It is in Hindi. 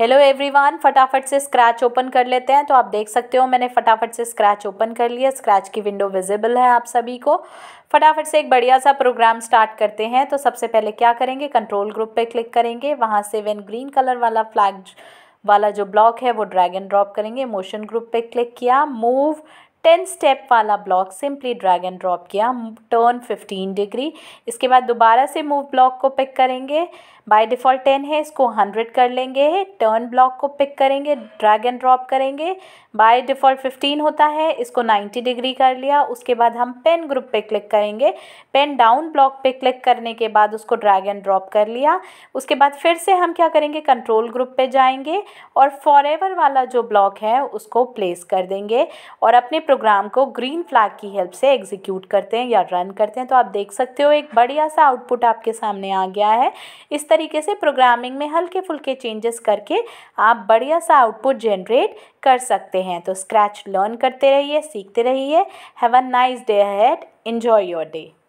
हेलो एवरीवन फटाफट से स्क्रैच ओपन कर लेते हैं तो आप देख सकते हो मैंने फटाफट से स्क्रैच ओपन कर लिया स्क्रैच की विंडो विजिबल है आप सभी को फटाफट से एक बढ़िया सा प्रोग्राम स्टार्ट करते हैं तो सबसे पहले क्या करेंगे कंट्रोल ग्रुप पे क्लिक करेंगे वहाँ से वेन ग्रीन कलर वाला फ्लैग वाला जो ब्लॉक है वो ड्रैगन ड्रॉप करेंगे मोशन ग्रुप पे क्लिक किया मूव टेन स्टेप वाला block simply drag and drop किया टर्न फिफ्टीन डिग्री इसके बाद दोबारा से मूव ब्लॉक को पिक करेंगे बाय डिफ़ॉल्ट टेन है इसको हंड्रेड कर लेंगे टर्न ब्लॉक को पिक करेंगे ड्रैग एंड ड्रॉप करेंगे बाय डिफ़ॉल्ट फिफ्टीन होता है इसको नाइन्टी डिग्री कर लिया उसके बाद हम पेन ग्रुप पे क्लिक करेंगे पेन डाउन ब्लॉक पे क्लिक करने के बाद उसको ड्रैग एंड ड्रॉप कर लिया उसके बाद फिर से हम क्या करेंगे कंट्रोल ग्रुप पे जाएंगे और फॉर वाला जो ब्लॉक है उसको प्लेस कर देंगे और अपने प्रोग्राम को ग्रीन फ्लैग की हेल्प से एग्जीक्यूट करते हैं या रन करते हैं तो आप देख सकते हो एक बढ़िया सा आउटपुट आपके सामने आ गया है इस तरीके से प्रोग्रामिंग में हल्के फुल्के चेंजेस करके आप बढ़िया सा आउटपुट जनरेट कर सकते हैं तो स्क्रैच लर्न करते रहिए सीखते रहिए have a nice day had enjoy your day